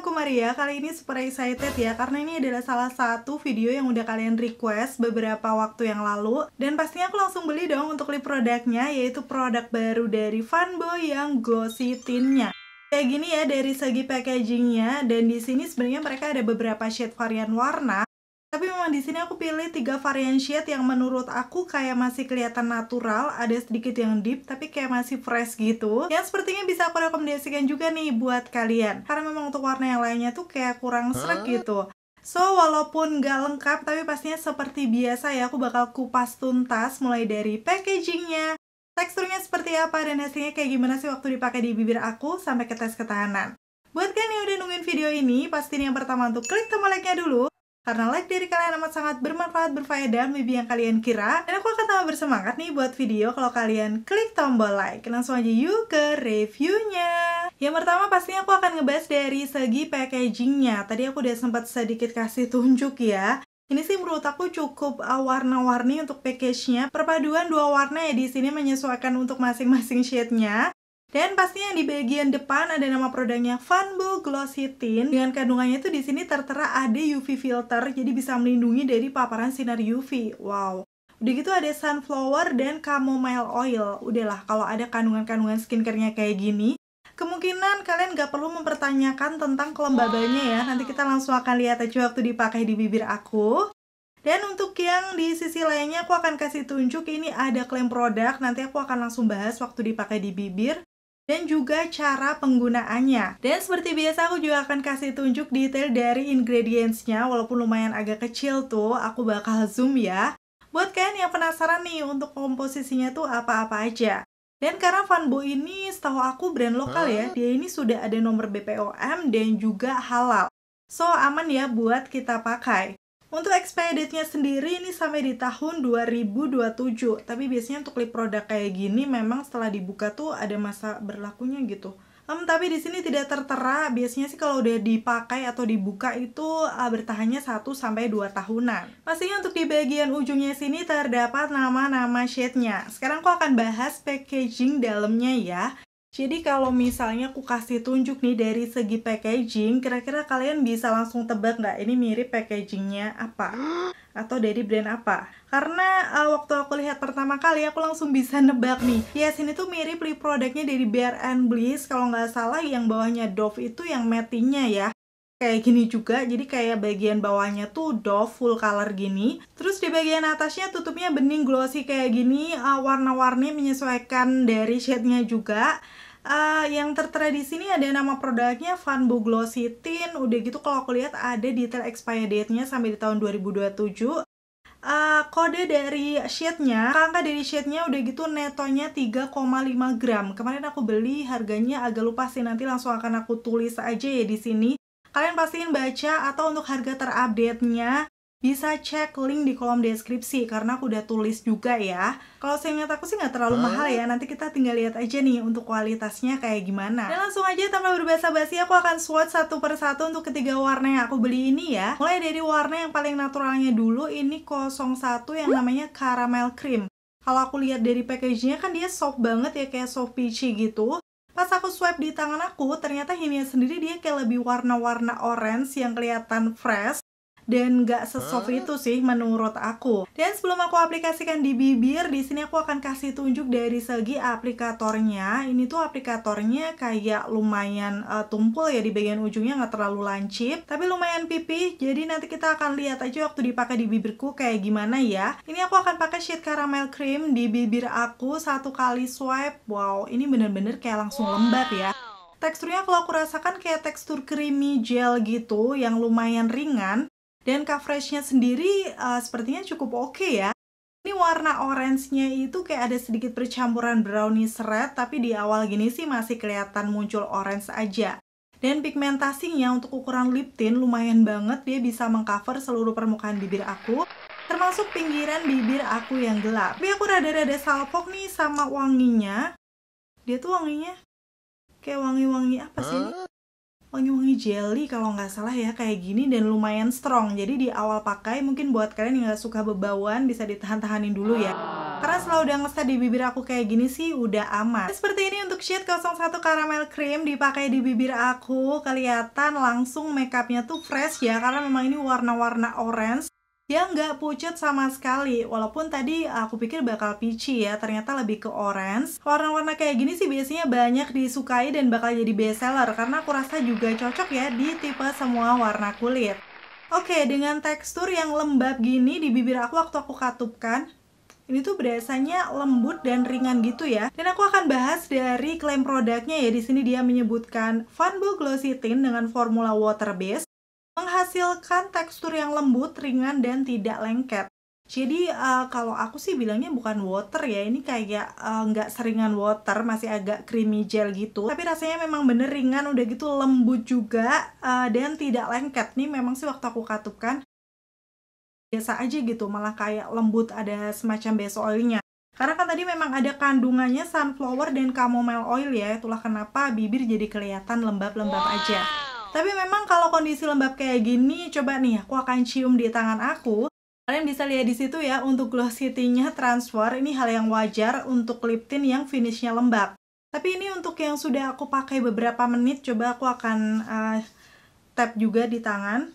aku Maria. Kali ini super excited ya, karena ini adalah salah satu video yang udah kalian request beberapa waktu yang lalu. Dan pastinya aku langsung beli dong untuk lip produknya, yaitu produk baru dari Funboy yang Glossy Tintnya Kayak gini ya dari segi packagingnya, dan di sini sebenarnya mereka ada beberapa shade varian warna tapi memang di sini aku pilih tiga varian shade yang menurut aku kayak masih kelihatan natural ada sedikit yang deep tapi kayak masih fresh gitu yang sepertinya bisa aku rekomendasikan juga nih buat kalian karena memang untuk warna yang lainnya tuh kayak kurang serak gitu So, walaupun gak lengkap, tapi pastinya seperti biasa ya, aku bakal kupas tuntas mulai dari packagingnya, teksturnya seperti apa, dan hasilnya kayak gimana sih waktu dipakai di bibir aku sampai ke tes ketahanan. Buat kalian yang udah nungguin video ini, pastiin yang pertama untuk klik tombol like-nya dulu, karena like dari kalian amat sangat bermanfaat, berfaedah, maybe yang kalian kira. Dan aku akan tambah bersemangat nih buat video kalau kalian klik tombol like. Langsung aja yuk ke reviewnya. Yang pertama pastinya aku akan ngebahas dari segi packagingnya. Tadi aku udah sempat sedikit kasih tunjuk ya. Ini sih menurut aku cukup uh, warna-warni untuk package-nya. Perpaduan dua warna ya di sini menyesuaikan untuk masing-masing shade-nya. Dan pastinya di bagian depan ada nama produknya Funbo Glossy Tint Dengan kandungannya itu di sini tertera ada UV filter, jadi bisa melindungi dari paparan sinar UV. Wow. Udah gitu ada sunflower dan chamomile oil. Udahlah, kalau ada kandungan-kandungan skincarenya kayak gini, kemungkinan kalian gak perlu mempertanyakan tentang kelembabannya ya. Nanti kita langsung akan lihat aja waktu dipakai di bibir aku. Dan untuk yang di sisi lainnya aku akan kasih tunjuk ini ada klaim produk, nanti aku akan langsung bahas waktu dipakai di bibir dan juga cara penggunaannya. Dan seperti biasa aku juga akan kasih tunjuk detail dari ingredientsnya walaupun lumayan agak kecil tuh aku bakal zoom ya. Buat kalian yang penasaran nih untuk komposisinya tuh apa-apa aja. Dan karena Fanbo ini setahu aku brand lokal ya, dia ini sudah ada nomor BPOM dan juga halal. So, aman ya buat kita pakai. Untuk expiry date-nya sendiri ini sampai di tahun 2027. Tapi biasanya untuk lip product kayak gini memang setelah dibuka tuh ada masa berlakunya gitu. Um, tapi di sini tidak tertera, biasanya sih kalau udah dipakai atau dibuka itu uh, bertahannya 1 sampai 2 tahunan. Pastinya untuk di bagian ujungnya sini terdapat nama-nama shade-nya. Sekarang aku akan bahas packaging dalamnya ya. Jadi kalau misalnya aku kasih tunjuk nih dari segi packaging, kira-kira kalian bisa langsung tebak nggak ini mirip packagingnya apa? Atau dari brand apa? Karena uh, waktu aku lihat pertama kali, aku langsung bisa nebak nih. Yes, ini tuh mirip lip produknya dari Bare Bliss. Kalau nggak salah yang bawahnya Dove itu yang matte ya kayak gini juga jadi kayak bagian bawahnya tuh doff full color gini terus di bagian atasnya tutupnya bening glossy kayak gini uh, warna-warni menyesuaikan dari shade-nya juga Uh, yang tertera di sini ada nama produknya Funbo Glossy Tint. Udah gitu kalau aku lihat ada detail expired date-nya sampai di tahun 2027 uh, ah, kode dari shade-nya, angka dari shade-nya udah gitu netonya 3,5 gram. Kemarin aku beli harganya agak lupa sih nanti langsung akan aku tulis aja ya di sini. Kalian pastiin baca atau untuk harga terupdate-nya bisa cek link di kolom deskripsi karena aku udah tulis juga ya. Kalau saya aku sih nggak terlalu mahal ya, nanti kita tinggal lihat aja nih untuk kualitasnya kayak gimana. Dan langsung aja tanpa berbahasa basi aku akan swatch satu per satu untuk ketiga warna yang aku beli ini ya. Mulai dari warna yang paling naturalnya dulu, ini 01 yang namanya Caramel Cream. Kalau aku lihat dari packagingnya kan dia soft banget ya kayak soft peachy gitu. Pas aku swipe di tangan aku, ternyata himias sendiri dia kayak lebih warna-warna orange yang kelihatan fresh dan nggak sesoft itu sih menurut aku. Dan sebelum aku aplikasikan di bibir, di sini aku akan kasih tunjuk dari segi aplikatornya. Ini tuh aplikatornya kayak lumayan uh, tumpul ya di bagian ujungnya nggak terlalu lancip, tapi lumayan pipih. Jadi nanti kita akan lihat aja waktu dipakai di bibirku kayak gimana ya. Ini aku akan pakai shade caramel cream di bibir aku satu kali swipe. Wow, ini bener-bener kayak langsung lembab ya teksturnya kalau aku rasakan kayak tekstur creamy gel gitu yang lumayan ringan dan coveragenya sendiri uh, sepertinya cukup oke okay ya. Ini warna orange-nya itu kayak ada sedikit percampuran brownies red, tapi di awal gini sih masih kelihatan muncul orange aja. Dan pigmentasinya untuk ukuran lip tint lumayan banget, dia bisa mengcover seluruh permukaan bibir aku, termasuk pinggiran bibir aku yang gelap. Tapi aku rada-rada salpok nih sama wanginya. Dia tuh wanginya kayak wangi-wangi apa sih ini? Ah wangi-wangi jelly kalau nggak salah ya kayak gini dan lumayan strong jadi di awal pakai mungkin buat kalian yang nggak suka bebauan bisa ditahan-tahanin dulu ya karena setelah udah ngeset di bibir aku kayak gini sih udah aman nah, seperti ini untuk shade 01 caramel cream dipakai di bibir aku kelihatan langsung makeupnya tuh fresh ya karena memang ini warna-warna orange yang nggak pucat sama sekali walaupun tadi aku pikir bakal peachy ya ternyata lebih ke orange warna-warna kayak gini sih biasanya banyak disukai dan bakal jadi best seller karena aku rasa juga cocok ya di tipe semua warna kulit Oke, okay, dengan tekstur yang lembab gini di bibir aku waktu aku katupkan, ini tuh biasanya lembut dan ringan gitu ya. Dan aku akan bahas dari klaim produknya ya. Di sini dia menyebutkan Funbo Glossy Tint dengan formula water base menghasilkan tekstur yang lembut, ringan, dan tidak lengket. Jadi uh, kalau aku sih bilangnya bukan water ya, ini kayak eh, nggak uh, seringan water, masih agak creamy gel gitu. Tapi rasanya memang bener ringan, udah gitu lembut juga uh, dan tidak lengket. Nih memang sih waktu aku katupkan biasa aja gitu, malah kayak lembut ada semacam base oilnya. Karena kan tadi memang ada kandungannya sunflower dan chamomile oil ya, itulah kenapa bibir jadi kelihatan lembab-lembab aja. Tapi memang kalau kondisi lembab kayak gini, coba nih aku akan cium di tangan aku. Kalian bisa lihat di situ ya, untuk glossity-nya transfer, ini hal yang wajar untuk lip tint yang finishnya lembab. Tapi ini untuk yang sudah aku pakai beberapa menit, coba aku akan uh, tap juga di tangan.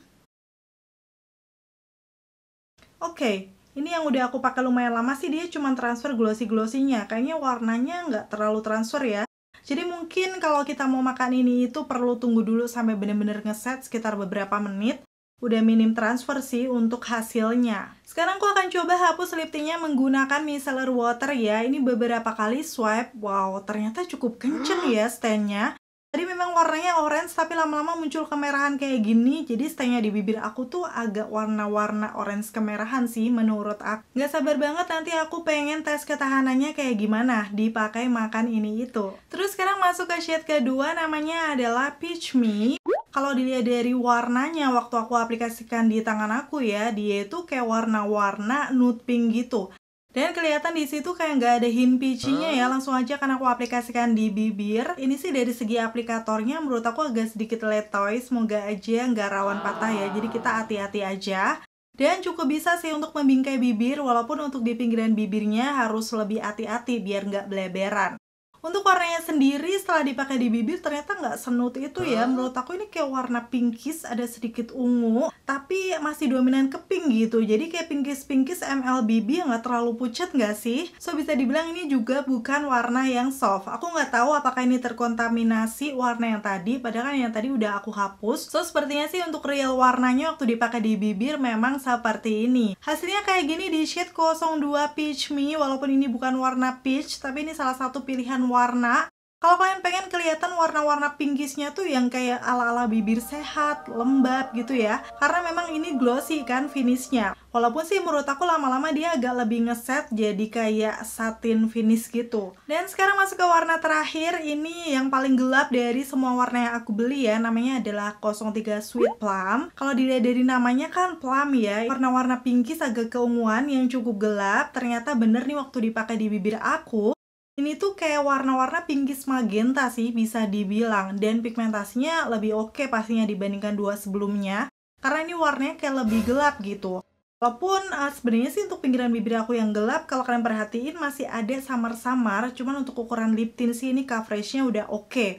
Oke, okay, ini yang udah aku pakai lumayan lama sih, dia cuma transfer glossy-glossinya. Kayaknya warnanya nggak terlalu transfer ya. Jadi mungkin kalau kita mau makan ini itu perlu tunggu dulu sampai benar-benar ngeset sekitar beberapa menit. Udah minim transfer sih untuk hasilnya. Sekarang aku akan coba hapus liptingnya menggunakan micellar water ya. Ini beberapa kali swipe. Wow, ternyata cukup kenceng ya standnya. Tadi memang warnanya orange tapi lama-lama muncul kemerahan kayak gini. Jadi setengah di bibir aku tuh agak warna-warna orange kemerahan sih menurut aku. Gak sabar banget nanti aku pengen tes ketahanannya kayak gimana dipakai makan ini itu. Terus sekarang masuk ke shade kedua namanya adalah Peach Me. Kalau dilihat dari warnanya waktu aku aplikasikan di tangan aku ya, dia itu kayak warna-warna nude pink gitu. Dan kelihatan di situ kayak nggak ada hint peachy-nya ya, ah. langsung aja karena aku aplikasikan di bibir. Ini sih dari segi aplikatornya menurut aku agak sedikit letoy, semoga aja nggak rawan patah ya. Jadi kita ah. hati-hati aja. Dan cukup bisa sih untuk membingkai bibir, walaupun untuk di pinggiran bibirnya harus lebih hati-hati biar nggak beleberan. Untuk warnanya sendiri setelah dipakai di bibir ternyata nggak senut itu ya. Menurut aku ini kayak warna pinkish ada sedikit ungu tapi masih dominan ke pink gitu. Jadi kayak pinkish-pinkish ML yang nggak terlalu pucat nggak sih? So bisa dibilang ini juga bukan warna yang soft. Aku nggak tahu apakah ini terkontaminasi warna yang tadi padahal kan yang tadi udah aku hapus. So sepertinya sih untuk real warnanya waktu dipakai di bibir memang seperti ini. Hasilnya kayak gini di shade 02 Peach Me walaupun ini bukan warna peach tapi ini salah satu pilihan warna kalau kalian pengen kelihatan warna-warna pinkisnya tuh yang kayak ala-ala bibir sehat, lembab gitu ya Karena memang ini glossy kan finishnya Walaupun sih menurut aku lama-lama dia agak lebih ngeset jadi kayak satin finish gitu Dan sekarang masuk ke warna terakhir Ini yang paling gelap dari semua warna yang aku beli ya Namanya adalah 03 Sweet Plum Kalau dilihat dari namanya kan plum ya Warna-warna pinkis agak keunguan yang cukup gelap Ternyata bener nih waktu dipakai di bibir aku ini tuh kayak warna-warna pinkish magenta sih bisa dibilang dan pigmentasinya lebih oke okay pastinya dibandingkan dua sebelumnya karena ini warnanya kayak lebih gelap gitu walaupun uh, sebenarnya sih untuk pinggiran bibir aku yang gelap kalau kalian perhatiin masih ada samar-samar cuman untuk ukuran lip tint sih ini coveragenya udah oke okay.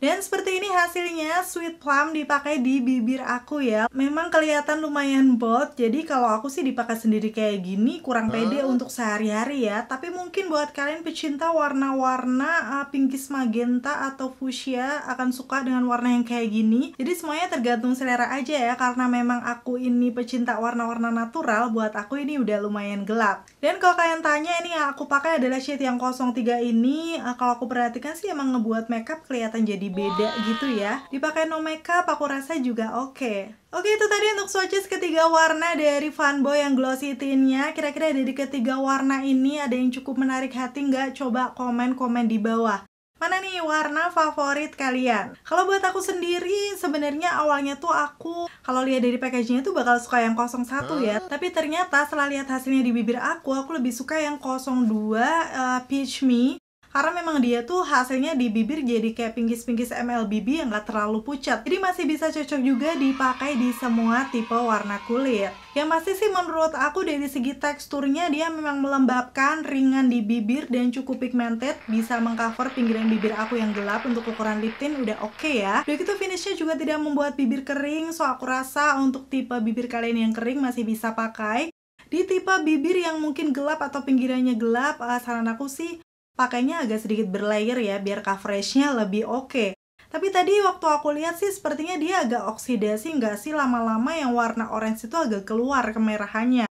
Dan seperti ini hasilnya sweet plum dipakai di bibir aku ya. Memang kelihatan lumayan bold. Jadi kalau aku sih dipakai sendiri kayak gini kurang pede untuk sehari-hari ya. Tapi mungkin buat kalian pecinta warna-warna uh, pinkish magenta atau fuchsia akan suka dengan warna yang kayak gini. Jadi semuanya tergantung selera aja ya karena memang aku ini pecinta warna-warna natural buat aku ini udah lumayan gelap. Dan kalau kalian tanya ini yang aku pakai adalah shade yang 03 ini uh, kalau aku perhatikan sih emang ngebuat makeup kelihatan jadi beda gitu ya dipakai no makeup aku rasa juga oke okay. Oke itu tadi untuk swatches ketiga warna dari fanboy yang glossy tinnya Kira-kira dari ketiga warna ini ada yang cukup menarik hati nggak? Coba komen-komen di bawah Mana nih warna favorit kalian? Kalau buat aku sendiri, sebenarnya awalnya tuh aku kalau lihat dari packagingnya tuh bakal suka yang 01 ya. Tapi ternyata setelah lihat hasilnya di bibir aku, aku lebih suka yang 02 uh, eh, Peach Me karena memang dia tuh hasilnya di bibir jadi kayak pinggis-pinggis MLBB yang gak terlalu pucat jadi masih bisa cocok juga dipakai di semua tipe warna kulit yang masih sih menurut aku dari segi teksturnya dia memang melembabkan ringan di bibir dan cukup pigmented bisa mengcover pinggiran bibir aku yang gelap untuk ukuran lip tint udah oke okay ya udah gitu finishnya juga tidak membuat bibir kering so aku rasa untuk tipe bibir kalian yang kering masih bisa pakai di tipe bibir yang mungkin gelap atau pinggirannya gelap, eh, saran aku sih pakainya agak sedikit berlayer ya biar coveragenya lebih oke. Okay. Tapi tadi waktu aku lihat sih sepertinya dia agak oksidasi nggak sih lama-lama yang warna orange itu agak keluar kemerahannya.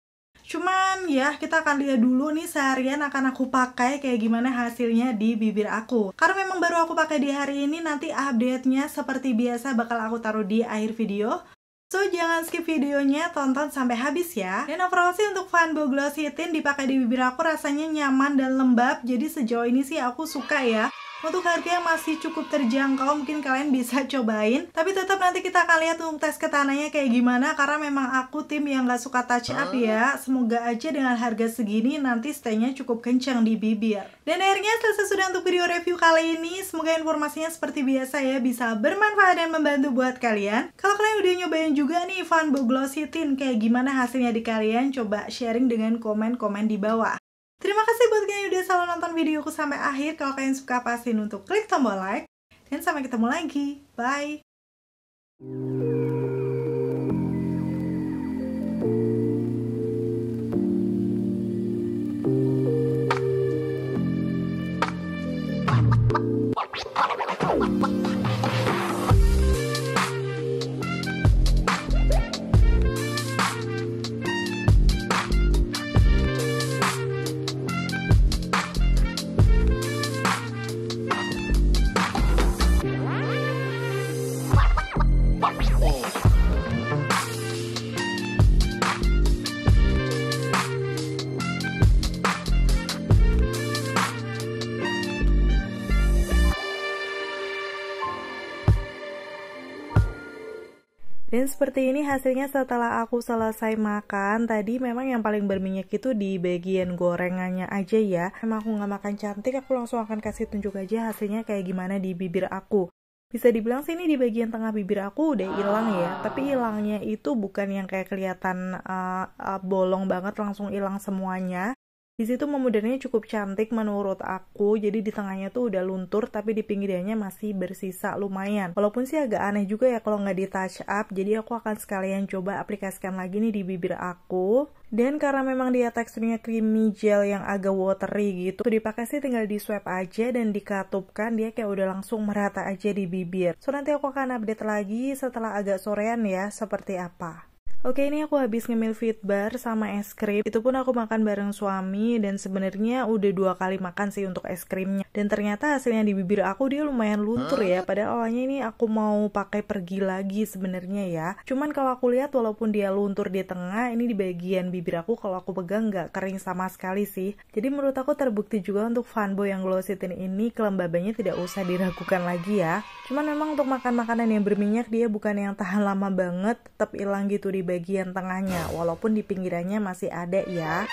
Cuman ya kita akan lihat dulu nih seharian akan aku pakai kayak gimana hasilnya di bibir aku. Karena memang baru aku pakai di hari ini nanti update-nya seperti biasa bakal aku taruh di akhir video. So jangan skip videonya, tonton sampai habis ya. Dan overall sih untuk Bow Gloss Hitin dipakai di bibir aku rasanya nyaman dan lembab, jadi sejauh ini sih aku suka ya. Untuk harga yang masih cukup terjangkau mungkin kalian bisa cobain Tapi tetap nanti kita akan lihat untuk tes ketananya kayak gimana Karena memang aku tim yang gak suka touch up ya ah. Semoga aja dengan harga segini nanti staynya cukup kencang di bibir Dan akhirnya selesai sudah untuk video review kali ini Semoga informasinya seperti biasa ya bisa bermanfaat dan membantu buat kalian Kalau kalian udah nyobain juga nih Van Glossy tint kayak gimana hasilnya di kalian Coba sharing dengan komen-komen di bawah Terima kasih buat kalian yang udah selalu nonton videoku sampai akhir. Kalau kalian suka, pastiin untuk klik tombol like. Dan sampai ketemu lagi. Bye! seperti ini hasilnya setelah aku selesai makan Tadi memang yang paling berminyak itu di bagian gorengannya aja ya Emang aku nggak makan cantik, aku langsung akan kasih tunjuk aja hasilnya kayak gimana di bibir aku bisa dibilang sih ini di bagian tengah bibir aku udah hilang ya, tapi hilangnya itu bukan yang kayak kelihatan uh, uh, bolong banget langsung hilang semuanya, di situ memudarnya cukup cantik menurut aku, jadi di tengahnya tuh udah luntur tapi di pinggirannya masih bersisa lumayan. Walaupun sih agak aneh juga ya kalau nggak di touch up, jadi aku akan sekalian coba aplikasikan lagi nih di bibir aku. Dan karena memang dia teksturnya creamy gel yang agak watery gitu, tuh dipakai sih tinggal di swipe aja dan dikatupkan, dia kayak udah langsung merata aja di bibir. So nanti aku akan update lagi setelah agak sorean ya, seperti apa. Oke ini aku habis ngemil fit bar sama es krim Itu pun aku makan bareng suami Dan sebenarnya udah dua kali makan sih untuk es krimnya Dan ternyata hasilnya di bibir aku dia lumayan luntur ya ah. Padahal awalnya ini aku mau pakai pergi lagi sebenarnya ya Cuman kalau aku lihat walaupun dia luntur di tengah Ini di bagian bibir aku kalau aku pegang gak kering sama sekali sih Jadi menurut aku terbukti juga untuk fanboy yang glossitin ini Kelembabannya tidak usah diragukan lagi ya Cuman memang untuk makan makanan yang berminyak dia bukan yang tahan lama banget Tetap hilang gitu di bagian tengahnya, walaupun di pinggirannya masih ada ya.